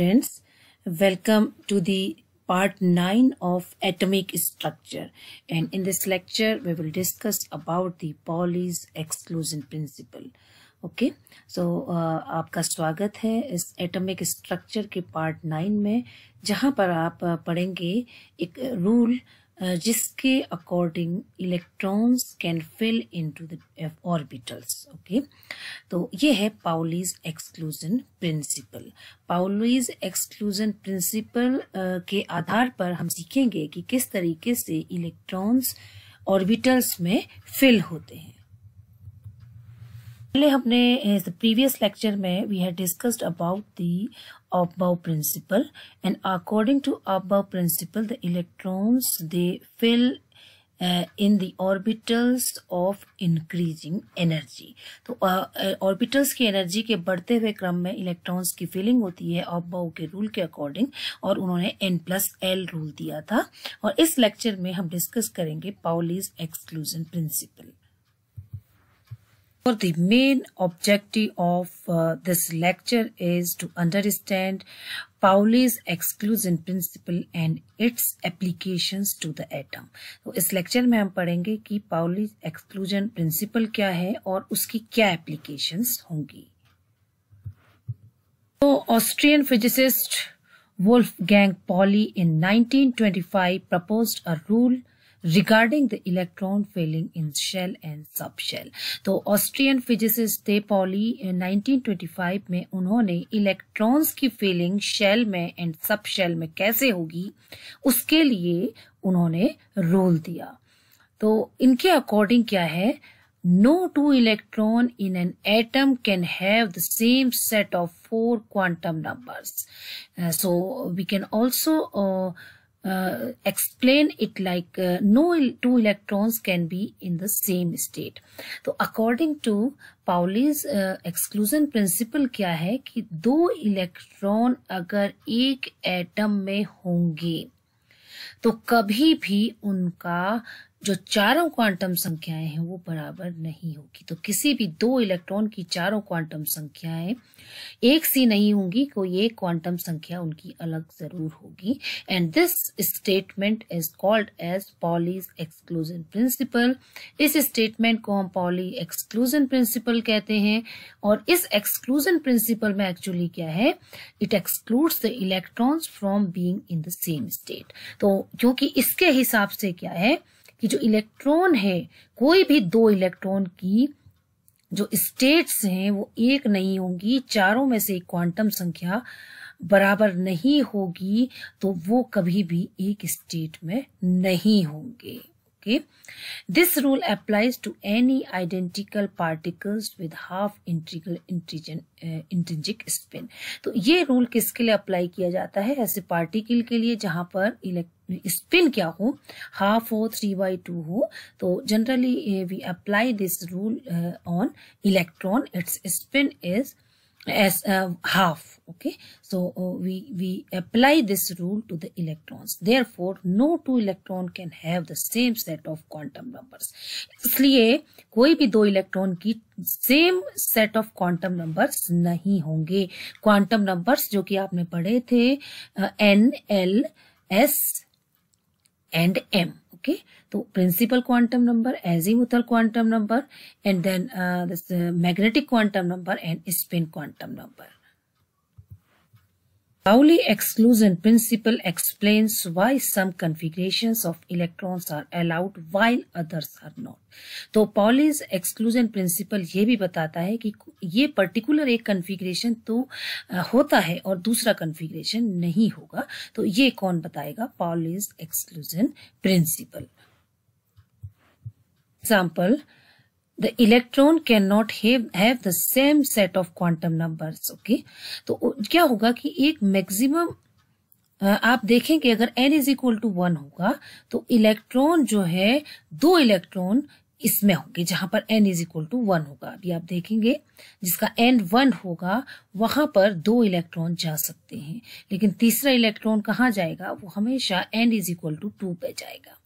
Students welcome to the part nine of atomic structure and in this lecture we will discuss about the Pauli's exclusion principle okay so आपका स्वागत है इस atomic structure के part nine में जहां पर आप uh, पढ़ेंगे एक रूल जिसके according electrons can fill into the orbitals okay तो ये है Pauli's exclusion principle Pauli's exclusion principle के आधार पर हम सीखेंगे कि किस तरीके से इलेक्ट्रॉन्स ऑर्बिटल्स में फिल होते हैं पहले हमने प्रीवियस लेक्चर में we have discussed about the above principle and according to above principle the electrons they fill uh, in the orbitals of increasing energy तो ऑर्बिटल्स uh, orbitals की energy के बढ़ते हुए क्रम में electrons की filling होती है ऑबाउ के रूल के अकॉर्डिंग और उन्होंने एन प्लस एल रूल दिया था और इस लेक्चर में हम डिस्कस करेंगे Pauli's exclusion principle So the main objective of uh, this lecture is to understand Pauli's exclusion principle and its applications to the atom. So इस लेक्चर में हम पढ़ेंगे कि पाउलीज एक्सक्लूजन प्रिंसिपल क्या है और उसकी क्या एप्लीकेशंस होंगी So Austrian physicist Wolfgang Pauli in 1925 proposed a rule regarding the electron failing in shell and sub shell तो ऑस्ट्रियन फिजिसिस्ट थे पॉली 1925 में उन्होंने इलेक्ट्रॉन्स की फीलिंग शेल में एंड सब शेल में कैसे होगी उसके लिए उन्होंने रोल दिया तो इनके अकॉर्डिंग क्या है no two electron in an atom can have the same set of four quantum numbers uh, so we can also uh, uh, explain it like uh, no two electrons can be in the same state so according to pauli's Pauli's exclusion principle क्या है कि दो electron अगर एक atom में होंगे तो कभी भी उनका जो चारों क्वांटम संख्याएं हैं वो बराबर नहीं होगी तो किसी भी दो इलेक्ट्रॉन की चारों क्वांटम संख्याएं एक सी नहीं होंगी कोई एक क्वांटम संख्या उनकी अलग जरूर होगी and this statement is called as Pauli's exclusion principle इस स्टेटमेंट को हम पॉली एक्सक्लूजन प्रिंसिपल कहते हैं और इस एक्सक्लूजन प्रिंसिपल में एक्चुअली क्या है it excludes the electrons from being in the same state तो क्योंकि इसके हिसाब से क्या है कि जो इलेक्ट्रॉन है कोई भी दो इलेक्ट्रॉन की जो स्टेट्स हैं वो एक नहीं होंगी चारों में से क्वांटम संख्या बराबर नहीं होगी तो वो कभी भी एक स्टेट में नहीं होंगे this rule rule to any identical particles with half half integral uh, intrinsic spin तो ये रूल किसके लिए अप्लाई किया जाता है ऐसे पार्टिकल के लिए जहां पर स्पिन क्या हो हाफ हो थ्री बाई टू हो तो generally we apply this rule on electron its spin is as uh, half okay so uh, we we apply this rule to the electrons therefore no two electron can have the same set of quantum numbers isliye koi bhi do electron ki same set of quantum numbers nahi honge quantum numbers jo ki aapne padhe the uh, n l s and m okay तो principal quantum number azimuthal quantum number and then magnetic quantum number and spin quantum number Pauli exclusion principle explains why some configurations of electrons are allowed while others are not. तो Pauli's exclusion principle ये भी बताता है कि ये particular एक configuration तो होता है और दूसरा कन्फिग्रेशन नहीं होगा तो ये कौन बताएगा Pauli's exclusion principle example the electron cannot have have the same set of quantum numbers okay तो क्या होगा कि एक maximum आप देखें कि अगर n is equal to one होगा तो इलेक्ट्रॉन जो है दो इलेक्ट्रॉन इसमें होंगे जहां पर n is equal to one होगा अभी आप देखेंगे जिसका n वन होगा वहां पर दो इलेक्ट्रॉन जा सकते हैं लेकिन तीसरा इलेक्ट्रॉन कहाँ जाएगा वो हमेशा n is equal to two पे जाएगा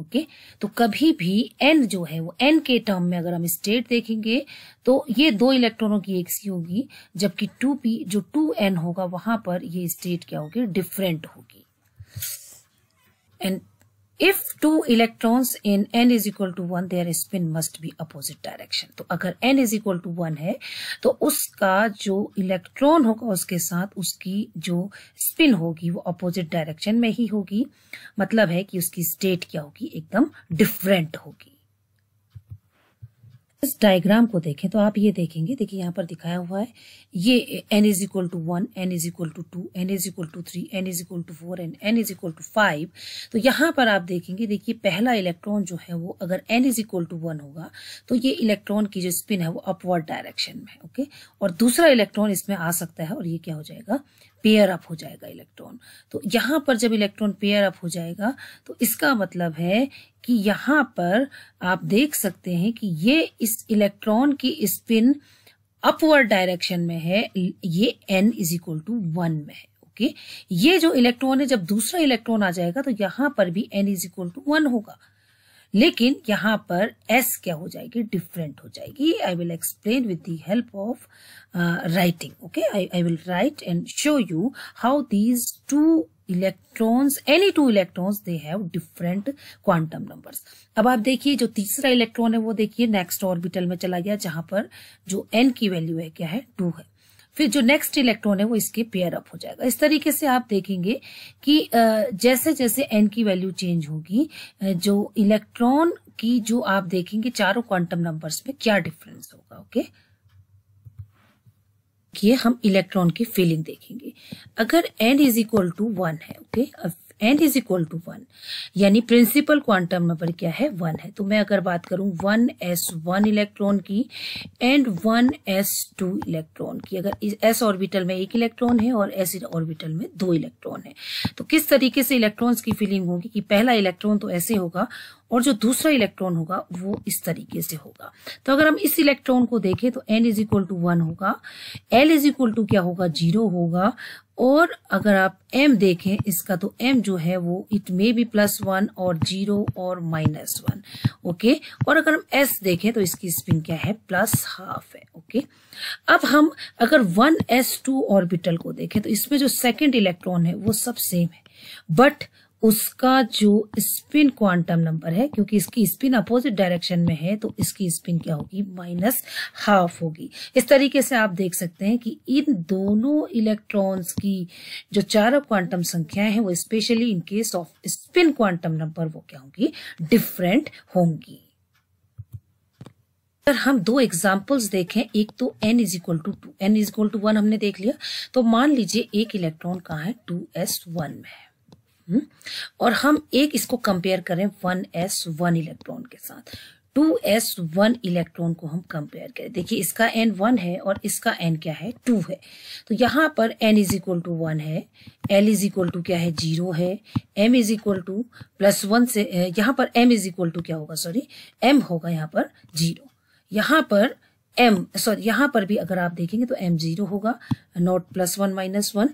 ओके okay? तो कभी भी एन जो है वो एन के टर्म में अगर हम स्टेट देखेंगे तो ये दो इलेक्ट्रॉनों की एक सी होगी जबकि टू पी जो टू एन होगा वहां पर ये स्टेट क्या होगी डिफरेंट होगी and if two electrons in n is equal to one their spin must be opposite direction तो अगर n is equal to one है तो उसका जो इलेक्ट्रॉन होगा उसके साथ उसकी जो स्पिन होगी वो अपोजिट डायरेक्शन में ही होगी मतलब है कि उसकी स्टेट क्या होगी एकदम डिफरेंट होगी इस डायग्राम को देखें तो आप ये देखेंगे देखिए यहाँ पर दिखाया हुआ है ये n is equal to one n is equal to two n is equal to three n is equal to four and n is equal to five तो यहाँ पर आप देखेंगे देखिए पहला इलेक्ट्रॉन जो है वो अगर n is equal to one होगा तो ये इलेक्ट्रॉन की जो स्पिन है वो अपवर्ड डायरेक्शन में ओके और दूसरा इलेक्ट्रॉन इसमें आ सकता है और ये क्या हो जाएगा पेयर अप हो जाएगा इलेक्ट्रॉन तो यहाँ पर जब इलेक्ट्रॉन पेयर अप हो जाएगा तो इसका मतलब है कि यहाँ पर आप देख सकते हैं कि ये इस इलेक्ट्रॉन की स्पिन अपवर्ड डायरेक्शन में है ये n is equal to one में है ओके ये जो इलेक्ट्रॉन है जब दूसरा इलेक्ट्रॉन आ जाएगा तो यहाँ पर भी n is equal to one होगा लेकिन यहाँ पर एस क्या हो जाएगी डिफरेंट हो जाएगी I will explain with the help of writing okay I will write and show you how these two electrons any two electrons they have different quantum numbers अब आप देखिए जो तीसरा इलेक्ट्रॉन है वो देखिए नेक्स्ट ऑर्बिटल में चला गया जहां पर जो एन की वैल्यू है क्या है टू है फिर जो नेक्स्ट इलेक्ट्रॉन है वो इसके पेयर अप हो जाएगा इस तरीके से आप देखेंगे कि जैसे जैसे एन की वैल्यू चेंज होगी जो इलेक्ट्रॉन की जो आप देखेंगे चारों क्वांटम नंबर्स में क्या डिफरेंस होगा ओके ये कि हम इलेक्ट्रॉन की फीलिंग देखेंगे अगर n is equal to one है ओके अब n is equal to one यानी प्रिंसिपल क्वांटम नंबर क्या है वन है तो मैं अगर बात करूं वन एस वन इलेक्ट्रॉन की and one S two electron की अगर एस ऑर्बिटल में एक इलेक्ट्रॉन है और एस ऑर्बिटल में दो इलेक्ट्रॉन है तो किस तरीके से इलेक्ट्रॉन्स की फीलिंग होगी कि पहला इलेक्ट्रॉन तो ऐसे होगा और जो दूसरा इलेक्ट्रॉन होगा वो इस तरीके से होगा तो अगर हम इस इलेक्ट्रॉन को देखें तो n is equal to one होगा एल इज इक्वल टू क्या होगा जीरो होगा और अगर आप m देखें इसका तो m जो है वो it may be plus one और जीरो और माइनस वन ओके और अगर हम s देखें तो इसकी स्पिन क्या है प्लस हाफ है ओके अब हम अगर वन एस टू ऑर्बिटल को देखें तो इसमें जो सेकेंड इलेक्ट्रॉन है वो सब सेम है बट उसका जो स्पिन क्वांटम नंबर है क्योंकि इसकी स्पिन अपोजिट डायरेक्शन में है तो इसकी स्पिन क्या होगी माइनस हाफ होगी इस तरीके से आप देख सकते हैं कि इन दोनों इलेक्ट्रॉन्स की जो चारों क्वांटम संख्याएं हैं वो specially in case of spin quantum number वो क्या होंगी डिफरेंट होंगी अगर हम दो एग्जाम्पल्स देखें एक तो n is equal to two n is equal to one हमने देख लिया तो मान लीजिए एक इलेक्ट्रॉन कहाँ है टू एस वन में हम्म? और हम एक इसको कंपेयर करें वन एस वन इलेक्ट्रॉन के साथ टू एस वन इलेक्ट्रॉन को हम कंपेयर करें देखिए इसका एन वन है और इसका एन क्या है टू है तो यहाँ पर n is equal to one है एल इज इक्वल टू क्या है जीरो है m is equal to plus one से यहाँ पर एम इज इक्वल टू क्या होगा सॉरी एम होगा यहाँ पर जीरो यहाँ पर एम सॉरी यहाँ पर भी अगर आप देखेंगे तो एम जीरो होगा not plus one minus one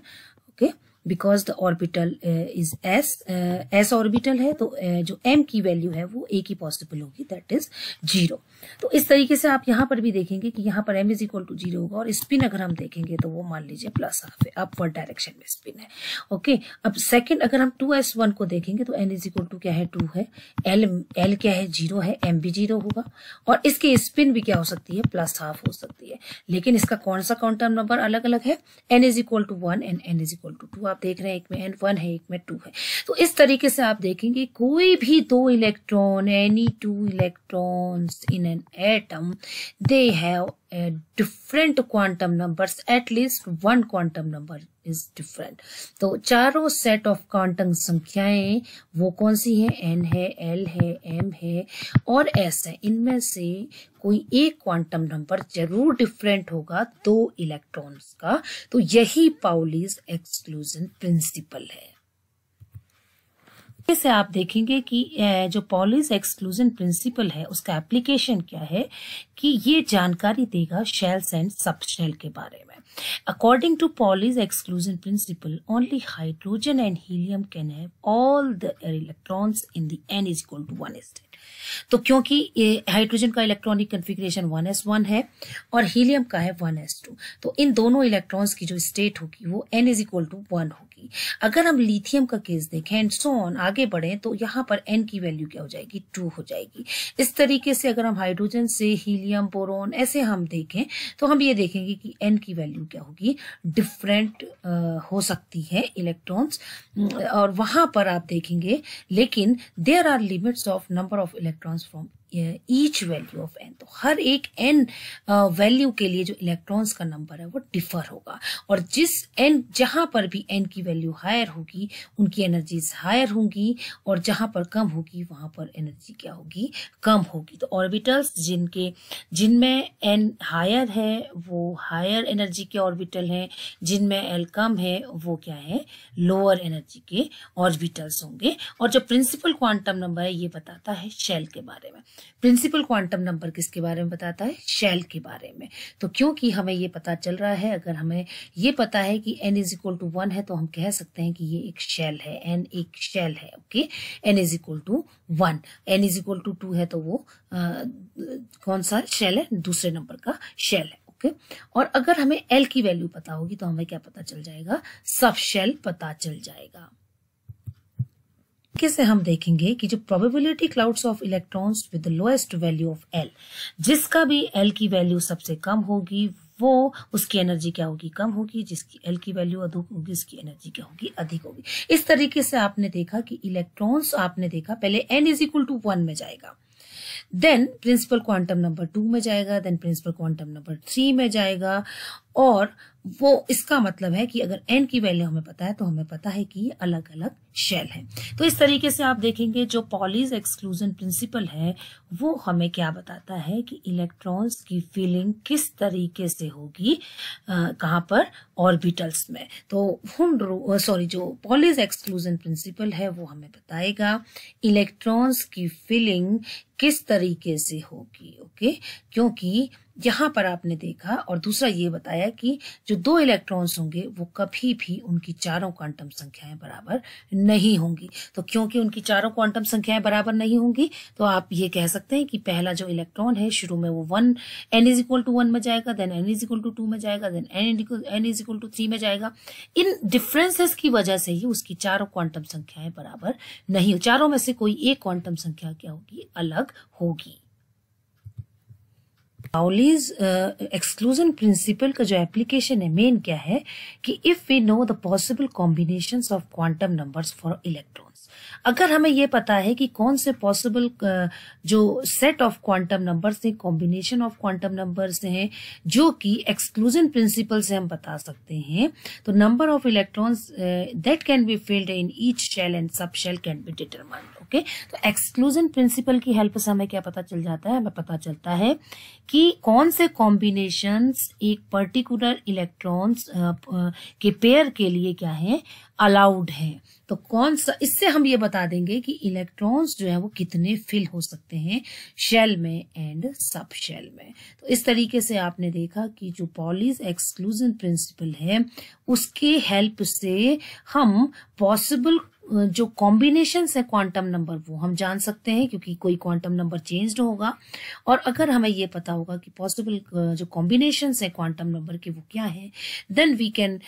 okay because the orbital is S S orbital है तो uh, जो एम की वैल्यू है वो ए की पॉसिबल होगी दैट इज जीरो तो इस तरीके से आप यहाँ पर भी देखेंगे कि यहाँ पर m is equal to zero होगा और स्पिन अगर हम देखेंगे तो वो मान लीजिए प्लस हाफ है अपवर्ड डायरेक्शन में स्पिन है ओके अब सेकंड अगर हम टू एस वन को देखेंगे तो एन इज इक्वल टू क्या है टू है एल एल क्या है जीरो है एम भी जीरो होगा और इसकी स्पिन भी क्या हो सकती है प्लस हाफ हो सकती है लेकिन इसका कौन सा काउंटर नंबर अलग अलग है n is equal to one and n is equal to two आप देख रहे हैं एक में एन वन है एक में टू है तो इस तरीके से आप देखेंगे कोई भी दो electron any two electron in an atom, they have uh, different quantum numbers, at least one quantum number is different. तो चारों सेट ऑफ क्वांटम संख्याएं वो कौन सी हैं एन है एल है एम है और एस है इनमें से कोई एक क्वांटम नंबर जरूर डिफरेंट होगा दो इलेक्ट्रॉन्स का तो यही पाउलीज एक्सक्लूजन प्रिंसिपल है से आप देखेंगे कि जो पॉलिस एक्सक्लूजन प्रिंसिपल है उसका एप्लीकेशन क्या है कि ये जानकारी देगा शेल्स एंड सब शेल के बारे में according to Pauli's exclusion principle only hydrogen and helium can have all the electrons in the n is equal to one state तो क्योंकि ये हाइड्रोजन का इलेक्ट्रॉनिक कन्फिग्रेशन 1s1 है और हीलियम का है 1s2 तो इन दोनों इलेक्ट्रॉन्स की जो स्टेट होगी वो n is equal to one होगी जाएगी अगर हम लिथियम का केस देखें एंड सो ऑन आगे बढ़े तो यहाँ पर एन की वैल्यू क्या हो जाएगी टू हो जाएगी इस तरीके से अगर हम हाइड्रोजन से हीलियम बोरोन ऐसे हम देखें तो हम ये देखेंगे कि एन की वैल्यू क्या होगी डिफरेंट हो सकती है इलेक्ट्रॉन्स और वहां पर आप देखेंगे लेकिन there are limits of number of electrons from each value of n तो हर एक एन वैल्यू के लिए जो इलेक्ट्रॉन्स का नंबर है वो डिफर होगा और जिस एन जहां पर भी एन की वैल्यू हायर होगी उनकी एनर्जीज हायर होंगी और जहां पर कम होगी वहां पर एनर्जी क्या होगी कम होगी तो ऑर्बिटल्स जिनके जिनमें एन हायर है वो हायर एनर्जी के ऑर्बिटल हैं जिनमें एल कम है वो क्या है लोअर एनर्जी के ऑर्बिटल्स होंगे और जो प्रिंसिपल क्वांटम नंबर है ये बताता है शेल के बारे में प्रिंसिपल क्वांटम नंबर किसके बारे में बताता है शेल के बारे में तो क्योंकि हमें ये पता चल रहा है अगर हमें ये पता है कि n is equal to one है तो हम कह सकते हैं कि ये एक शेल है एन एक शेल है okay n is equal to one n is equal to two है तो वो आ, कौन सा शेल है दूसरे नंबर का शेल है ओके और अगर हमें एल की वैल्यू पता होगी तो हमें क्या पता चल जाएगा सब शेल पता चल जाएगा से हम देखेंगे कि जो probability clouds of electrons with lowest value of l जिसका भी एल की वैल्यू सबसे कम होगी वो उसकी एनर्जी क्या होगी कम होगी जिसकी एल की वैल्यू अधिक होगी उसकी एनर्जी क्या होगी अधिक होगी इस तरीके से आपने देखा कि इलेक्ट्रॉन्स आपने देखा पहले n is equal to one में जाएगा then principal quantum number two में जाएगा then principal quantum number three में जाएगा और वो इसका मतलब है कि अगर n की वैल्यू हमें पता है तो हमें पता है कि ये अलग अलग शेल है तो इस तरीके से आप देखेंगे जो पॉलीज एक्सक्लूजन प्रिंसिपल है वो हमें क्या बताता है कि इलेक्ट्रॉन्स की फीलिंग किस तरीके से होगी कहाँ पर ऑर्बिटल्स में तो हुन सॉरी जो पॉलीज एक्सक्लूजन प्रिंसिपल है वो हमें बताएगा इलेक्ट्रॉन्स की फीलिंग किस तरीके से होगी ओके क्योंकि यहाँ पर आपने देखा और दूसरा ये बताया कि जो दो इलेक्ट्रॉन्स होंगे वो कभी भी उनकी चारों क्वांटम संख्याएं बराबर नहीं होंगी तो क्योंकि उनकी चारों क्वांटम संख्याएं बराबर नहीं होंगी तो आप ये कह सकते हैं कि पहला जो इलेक्ट्रॉन है शुरू में वो one n is equal to one में जाएगा then n is equal to two में जाएगा then n n is equal to three में जाएगा इन डिफरेंसेस की वजह से ही उसकी चारों क्वांटम संख्याएं बराबर नहीं चारों में से कोई एक क्वांटम संख्या क्या होगी अलग होगी बाउलीज एक्सक्लूजन प्रिंसिपल का जो एप्लीकेशन है मेन क्या है कि if we know the possible combination of quantum numbers for electrons अगर हमें यह पता है कि कौन से पॉसिबल uh, जो सेट ऑफ क्वांटम नंबर्स हैं कॉम्बिनेशन ऑफ क्वांटम नंबर्स हैं जो कि एक्सक्लूजन प्रिंसिपल से हम बता सकते हैं तो number of electrons that can be filled in each shell and sub shell can be determined okay तो एक्सक्लूजन प्रिंसिपल की हेल्प से हमें क्या पता चल जाता है हमें पता चलता है कि कौन से कॉम्बिनेशन एक पर्टिकुलर इलेक्ट्रॉन्स के पेयर के लिए क्या है अलाउड है तो कौन सा इससे हम ये बता देंगे कि इलेक्ट्रॉन्स जो है वो कितने फिल हो सकते हैं शेल में एंड सब शेल में तो इस तरीके से आपने देखा कि जो पॉलीज एक्सक्लूजन प्रिंसिपल है उसके हेल्प से हम पॉसिबल जो कॉम्बिनेशन है क्वांटम नंबर वो हम जान सकते हैं क्योंकि कोई क्वांटम नंबर चेंज्ड होगा और अगर हमें ये पता होगा कि पॉसिबल जो कॉम्बिनेशंस है क्वांटम नंबर के वो क्या है then we can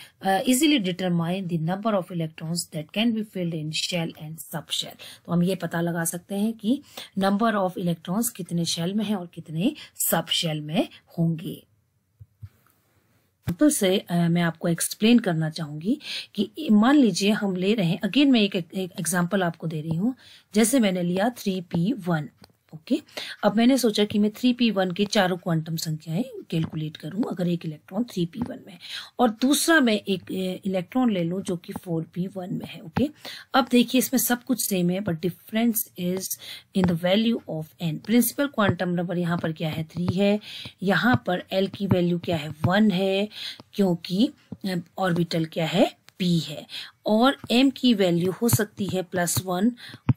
easily determine the number of electrons that can be filled in shell and sub shell तो हम ये पता लगा सकते हैं कि नंबर ऑफ इलेक्ट्रॉन्स कितने शेल में है और कितने सब शेल में होंगे तो से आ, मैं आपको एक्सप्लेन करना चाहूंगी कि मान लीजिए हम ले रहे हैं अगेन मैं एक एग्जांपल आपको दे रही हूँ जैसे मैंने लिया थ्री पी वन ओके अब मैंने सोचा कि मैं थ्री पी वन के चारों क्वांटम संख्याएं कैलकुलेट करूं अगर एक इलेक्ट्रॉन थ्री पी वन में और दूसरा मैं एक इलेक्ट्रॉन ले लूं जो कि फोर पी वन में है ओके अब देखिए इसमें सब कुछ सेम है but difference is in the value of n principal quantum number यहाँ पर क्या है थ्री है यहाँ पर एल की वैल्यू क्या है वन है क्योंकि ऑर्बिटल क्या है पी है और एम की वैल्यू हो सकती है प्लस वन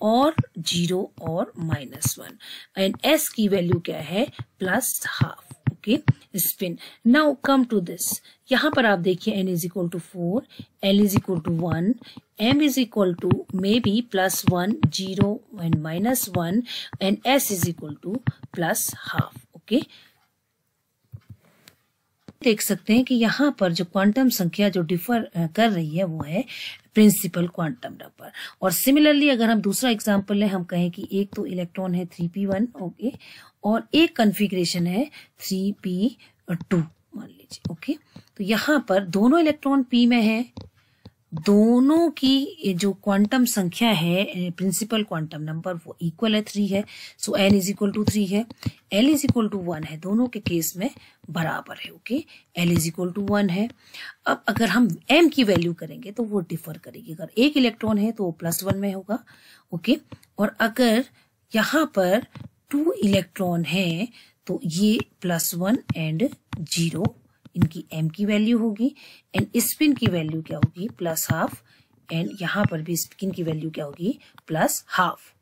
और जीरो और माइनस वन एंड एस की वैल्यू क्या है plus half okay spin now come to this यहां पर आप देखिए n is equal to four l is equal to one m is equal to may be plus one zero and minus one and S is equal to plus half okay देख सकते हैं कि यहाँ पर जो क्वांटम संख्या जो डिफर कर रही है वो है प्रिंसिपल क्वांटम नंबर और सिमिलरली अगर हम दूसरा एग्जाम्पल है हम कहें कि एक तो इलेक्ट्रॉन है थ्री पी वन ओके और एक कन्फिग्रेशन है थ्री पी टू मान लीजिए ओके तो यहाँ पर दोनों इलेक्ट्रॉन पी में है दोनों की जो क्वांटम संख्या है प्रिंसिपल क्वांटम नंबर वो इक्वल है थ्री है so l is equal to three है l is equal to one है दोनों के केस में बराबर है okay l is equal to one है अब अगर हम एम की वैल्यू करेंगे तो वो डिफर करेगी अगर एक इलेक्ट्रॉन है तो वो प्लस वन में होगा ओके और अगर यहाँ पर टू इलेक्ट्रॉन है तो ये प्लस वन एंड जीरो इनकी एम की वैल्यू होगी एंड स्पिन की वैल्यू क्या होगी प्लस हाफ एंड यहां पर भी स्पिन की वैल्यू क्या होगी प्लस हाफ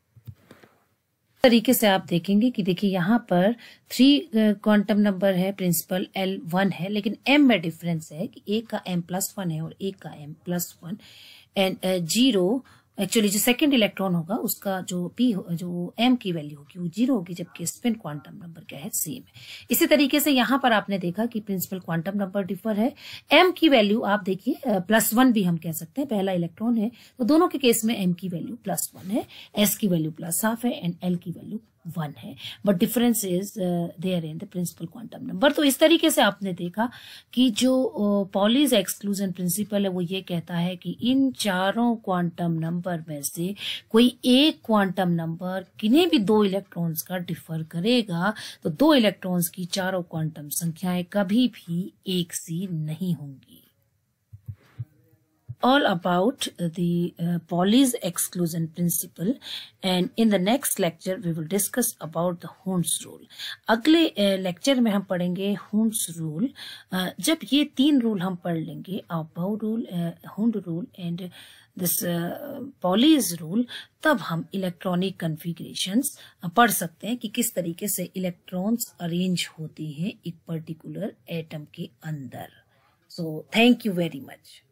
तरीके से आप देखेंगे कि देखिए यहाँ पर थ्री क्वांटम नंबर है प्रिंसिपल एल वन है लेकिन एम में डिफरेंस है कि एक का एम प्लस वन है और एक का M plus one and zero uh, actually जो सेकेंड इलेक्ट्रॉन होगा उसका जो पी हो, जो एम की वैल्यू होगी वो जीरो होगी जबकि स्पिन क्वांटम नंबर क्या है सेम है इसी तरीके से यहाँ पर आपने देखा कि प्रिंसिपल क्वांटम नंबर डिफर है एम की वैल्यू आप देखिए प्लस वन भी हम कह सकते हैं पहला इलेक्ट्रॉन है तो दोनों के केस में एम की वैल्यू प्लस वन है एस की वैल्यू प्लस हाफ है एंड एल की वैल्यू वन है but difference is there in the principal quantum number तो इस तरीके से आपने देखा कि जो पॉलीज एक्सक्लूजन प्रिंसिपल है वो ये कहता है कि इन चारों क्वांटम नंबर में से कोई एक क्वांटम नंबर किन्हीं भी दो इलेक्ट्रॉन्स का डिफर करेगा तो दो इलेक्ट्रॉन्स की चारों क्वांटम संख्याएं कभी भी एक सी नहीं होंगी all about the uh, Pauli's exclusion principle and in the next lecture we will discuss about the Hund's rule. अगले uh, lecture में हम पढ़ेंगे Hund's rule. Uh, जब ये तीन rule हम पढ़ लेंगे rule, uh, Hund rule and this uh, Pauli's rule तब हम electronic configurations पढ़ सकते हैं कि किस तरीके से electrons arrange होती हैं एक particular atom के अंदर So thank you very much.